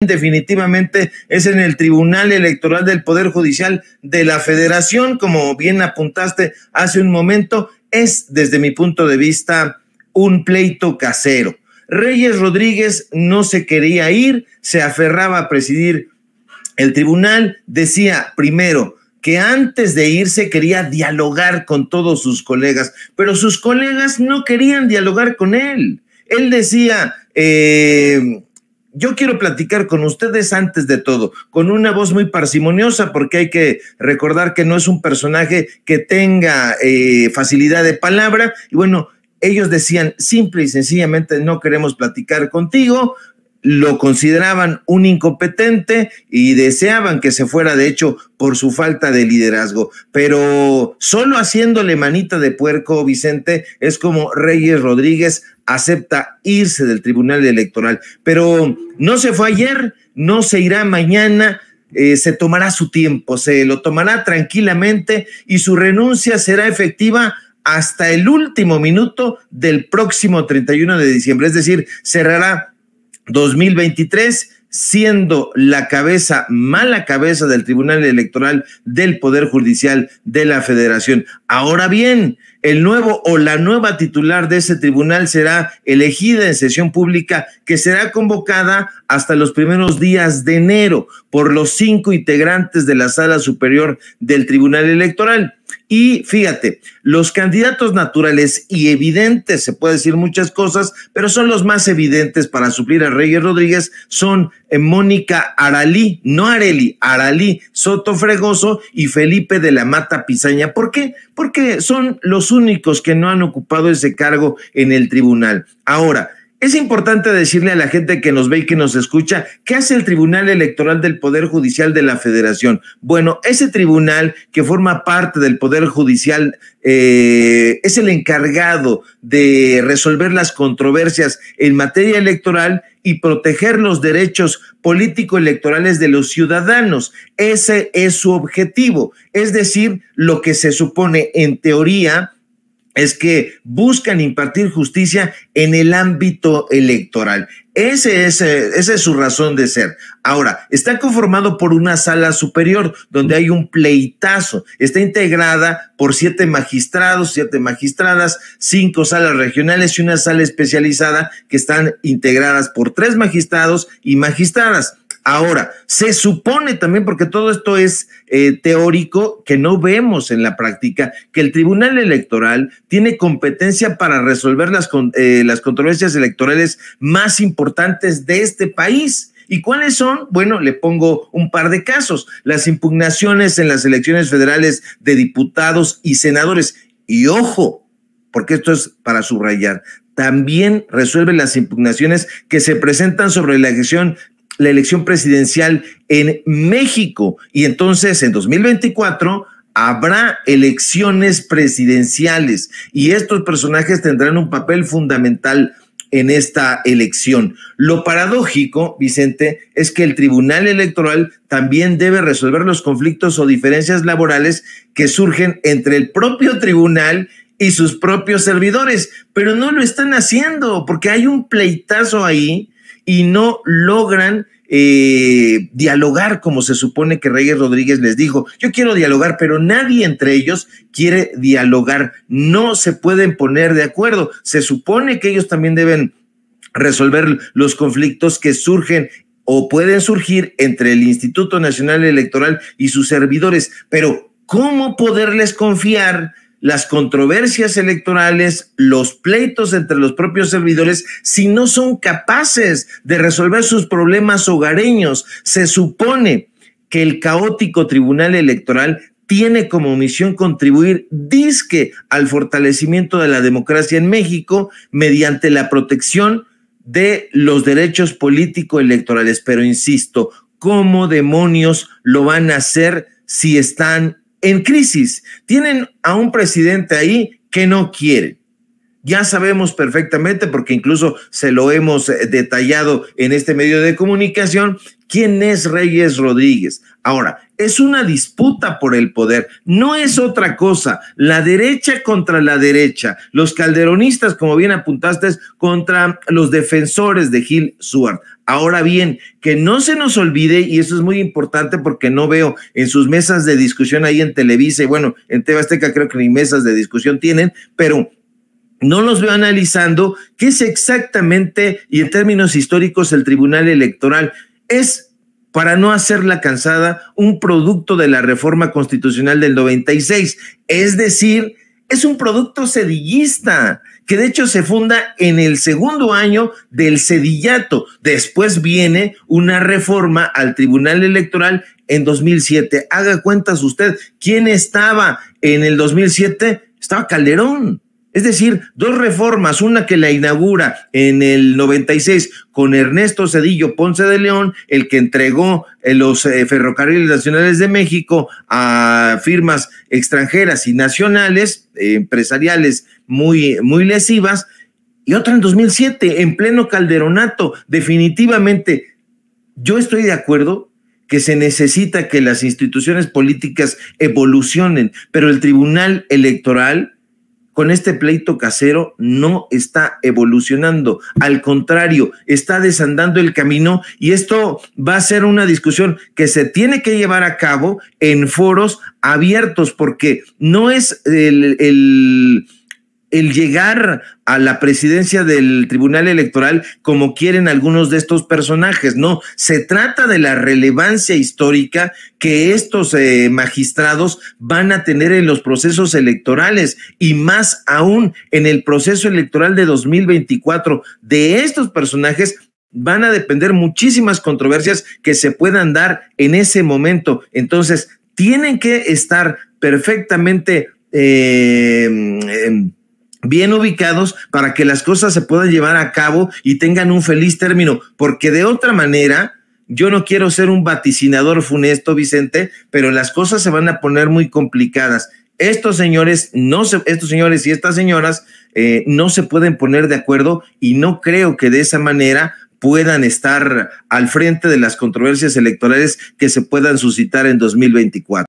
definitivamente es en el Tribunal Electoral del Poder Judicial de la Federación, como bien apuntaste hace un momento, es desde mi punto de vista un pleito casero. Reyes Rodríguez no se quería ir, se aferraba a presidir el tribunal, decía primero que antes de irse quería dialogar con todos sus colegas, pero sus colegas no querían dialogar con él. Él decía, eh, yo quiero platicar con ustedes antes de todo, con una voz muy parsimoniosa, porque hay que recordar que no es un personaje que tenga eh, facilidad de palabra. Y bueno, ellos decían simple y sencillamente no queremos platicar contigo, lo consideraban un incompetente y deseaban que se fuera, de hecho, por su falta de liderazgo. Pero solo haciéndole manita de puerco, Vicente, es como Reyes Rodríguez acepta irse del Tribunal Electoral. Pero no se fue ayer, no se irá mañana. Eh, se tomará su tiempo, se lo tomará tranquilamente y su renuncia será efectiva hasta el último minuto del próximo 31 de diciembre, es decir, cerrará 2023, siendo la cabeza, mala cabeza del Tribunal Electoral del Poder Judicial de la Federación. Ahora bien, el nuevo o la nueva titular de ese tribunal será elegida en sesión pública que será convocada hasta los primeros días de enero por los cinco integrantes de la sala superior del Tribunal Electoral. Y fíjate, los candidatos naturales y evidentes, se puede decir muchas cosas, pero son los más evidentes para suplir a Reyes Rodríguez, son eh, Mónica Aralí, no Areli, Aralí Soto Fregoso y Felipe de la Mata Pisaña. ¿Por qué? Porque son los únicos que no han ocupado ese cargo en el tribunal. Ahora, es importante decirle a la gente que nos ve y que nos escucha qué hace el Tribunal Electoral del Poder Judicial de la Federación. Bueno, ese tribunal que forma parte del Poder Judicial eh, es el encargado de resolver las controversias en materia electoral y proteger los derechos político-electorales de los ciudadanos. Ese es su objetivo. Es decir, lo que se supone en teoría es que buscan impartir justicia en el ámbito electoral. Ese es, eh, esa es su razón de ser. Ahora, está conformado por una sala superior donde hay un pleitazo. Está integrada por siete magistrados, siete magistradas, cinco salas regionales y una sala especializada que están integradas por tres magistrados y magistradas. Ahora, se supone también, porque todo esto es eh, teórico, que no vemos en la práctica, que el Tribunal Electoral tiene competencia para resolver las, eh, las controversias electorales más importantes de este país. ¿Y cuáles son? Bueno, le pongo un par de casos. Las impugnaciones en las elecciones federales de diputados y senadores. Y ojo, porque esto es para subrayar, también resuelve las impugnaciones que se presentan sobre la elección la elección presidencial en México. Y entonces en 2024 habrá elecciones presidenciales y estos personajes tendrán un papel fundamental en esta elección. Lo paradójico, Vicente, es que el Tribunal Electoral también debe resolver los conflictos o diferencias laborales que surgen entre el propio tribunal y sus propios servidores, pero no lo están haciendo porque hay un pleitazo ahí y no logran eh, dialogar como se supone que Reyes Rodríguez les dijo. Yo quiero dialogar, pero nadie entre ellos quiere dialogar. No se pueden poner de acuerdo. Se supone que ellos también deben resolver los conflictos que surgen o pueden surgir entre el Instituto Nacional Electoral y sus servidores, pero ¿cómo poderles confiar? las controversias electorales, los pleitos entre los propios servidores, si no son capaces de resolver sus problemas hogareños. Se supone que el caótico Tribunal Electoral tiene como misión contribuir, disque, al fortalecimiento de la democracia en México mediante la protección de los derechos político-electorales. Pero insisto, ¿cómo demonios lo van a hacer si están en crisis. Tienen a un presidente ahí que no quiere. Ya sabemos perfectamente, porque incluso se lo hemos eh, detallado en este medio de comunicación, quién es Reyes Rodríguez. Ahora, es una disputa por el poder, no es otra cosa. La derecha contra la derecha, los calderonistas, como bien apuntaste, contra los defensores de Gil Suárez. Ahora bien, que no se nos olvide, y eso es muy importante porque no veo en sus mesas de discusión ahí en Televisa y bueno, en Tebasteca, creo que ni mesas de discusión tienen, pero no los veo analizando qué es exactamente, y en términos históricos, el Tribunal Electoral es, para no hacerla cansada, un producto de la reforma constitucional del 96. Es decir, es un producto sedillista, que de hecho se funda en el segundo año del sedillato. Después viene una reforma al Tribunal Electoral en 2007. Haga cuentas usted, ¿quién estaba en el 2007? Estaba Calderón. Es decir, dos reformas, una que la inaugura en el 96 con Ernesto Cedillo Ponce de León, el que entregó eh, los eh, ferrocarriles nacionales de México a firmas extranjeras y nacionales, eh, empresariales muy, muy lesivas, y otra en 2007, en pleno calderonato. Definitivamente, yo estoy de acuerdo que se necesita que las instituciones políticas evolucionen, pero el Tribunal Electoral con este pleito casero no está evolucionando, al contrario, está desandando el camino y esto va a ser una discusión que se tiene que llevar a cabo en foros abiertos porque no es el, el el llegar a la presidencia del Tribunal Electoral como quieren algunos de estos personajes, no, se trata de la relevancia histórica que estos eh, magistrados van a tener en los procesos electorales y más aún en el proceso electoral de 2024. De estos personajes van a depender muchísimas controversias que se puedan dar en ese momento. Entonces, tienen que estar perfectamente... Eh, bien ubicados para que las cosas se puedan llevar a cabo y tengan un feliz término, porque de otra manera, yo no quiero ser un vaticinador funesto, Vicente, pero las cosas se van a poner muy complicadas. Estos señores, no se, estos señores y estas señoras eh, no se pueden poner de acuerdo y no creo que de esa manera puedan estar al frente de las controversias electorales que se puedan suscitar en 2024.